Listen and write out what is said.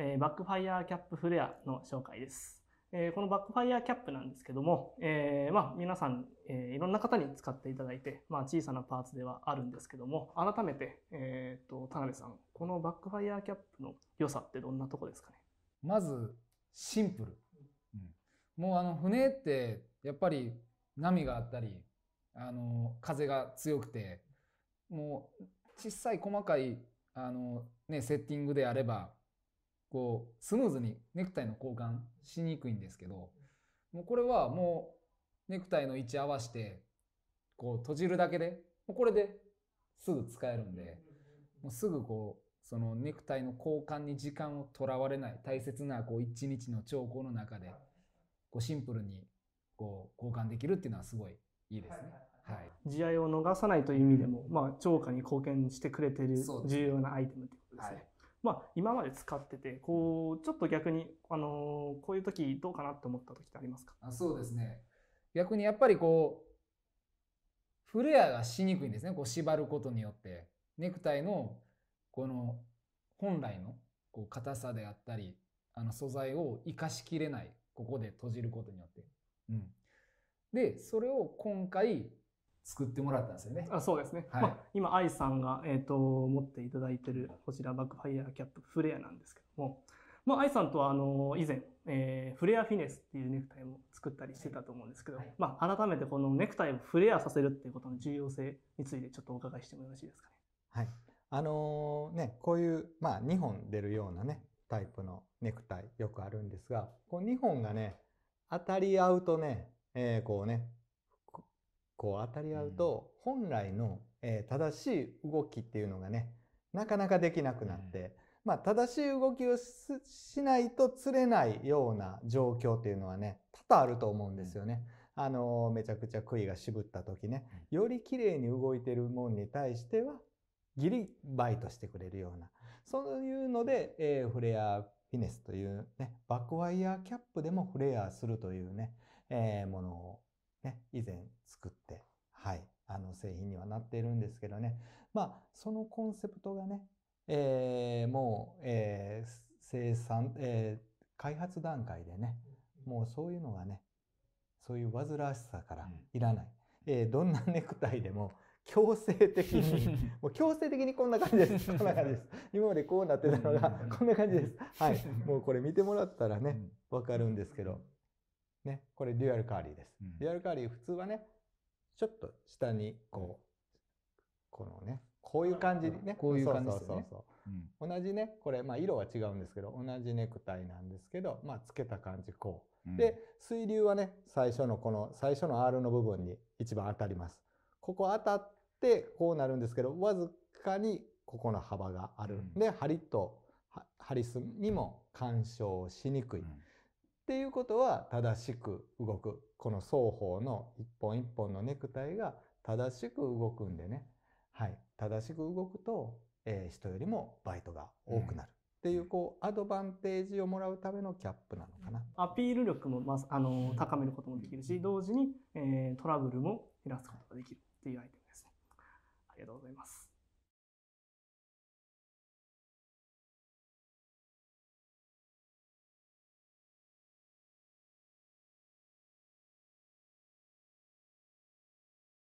えー、バックファイヤーキャップフレアの紹介です。えー、このバックファイヤーキャップなんですけども、えー、まあ、皆さん、えいろんな方に使っていただいて、まあ、小さなパーツではあるんですけども、改めて、えーと、と田辺さん、このバックファイヤーキャップの良さってどんなとこですかねまず、シンプル。うん、もうあの船ってやっぱり波があったり、あの風が強くて、もう小さい細かいあの、ね、セッティングであればこう、スムーズにネクタイの交換しにくいんですけど、もうこれはもうネクタイの位置合わして、こう閉じるだけで、もうこれですぐ使えるんで、もうすぐこう、そのネクタイの交換に時間をとらわれない、大切なこう一日の兆候の中で、こうシンプルにこう交換できるっていうのはすごいいいですね。はい。試合を逃さないという意味でも、まあ、超過に貢献してくれてる重要なアイテムということですね。まあ、今まで使ってて、こう、ちょっと逆に、あのー、こういう時どうかなって思った時ってありますかあそうですね。逆にやっぱりこう、フレアがしにくいんですね。こう縛ることによって。ネクタイの、この、本来の、こう、硬さであったり、あの、素材を生かしきれない。ここで閉じることによって。うん。で、それを今回、作ってもらったんですよね。あそうですね。はい、まあ、今、愛さんが、えーと、持っていただいてるこちらバックファイヤーキャップフレアなんですけども、まあ、愛さんとはあの以前、えー、フレアフィネスっていうネクタイも作ったりしてたと思うんですけど、はい、まあ、改めてこのネクタイをフレアさせるっていうことの重要性についてちょっとお伺いしてもよろしいですかね。はい。あのー、ね、こういう、まあ、2本出るようなね、タイプのネクタイよくあるんですが、こう2本がね、当たり合うとね、えー、こうね、こう当たり合うと、本来の、え正しい動きっていうのがね、なかなかできなくなって、まあ、正しい動きをしないと釣れないような状況っていうのはね、多々あると思うんですよね。あの、めちゃくちゃ杭が渋った時ね、より綺麗に動いてるもんに対しては、ギリバイトしてくれるような、そういうので、えー、フレアフィネスというね、バックワイヤーキャップでもフレアするというね、えー、ものをね、以前作って、はい、あの製品にはなっているんですけどね。まあ、そのコンセプトがね、えー、もう、えー、生産、えー、開発段階でね、もうそういうのがね、そういう煩わしさからいらない。うん、えー、どんなネクタイでも強制的に、もう強制的にこんな感じです。こんな感じです。今までこうなってたのが、こんな感じです。はい。もうこれ見てもらったらね、わかるんですけど、ね、これデュアルカーリーです。うん、デュアルカーリー普通はね、ちょっと下にこう、このね、こういう感じにね、こういう感じですね。同じね、これ、まあ色は違うんですけど、同じネクタイなんですけど、まあつけた感じこう。で、水流はね、最初のこの、最初の R の部分に一番当たります。ここ当たって、こうなるんですけど、わずかにここの幅がある。ん、で、ハリと、ハリスにも干渉しにくい。っていうことは正しく動く。この双方の一本一本のネクタイが正しく動くんでね。はい。正しく動くと、えー、人よりもバイトが多くなる。っていう、こう、アドバンテージをもらうためのキャップなのかな。アピール力も、まあ、あの、高めることもできるし、同時に、えー、トラブルも減らすことができるっていうアイテムですね。ありがとうございます。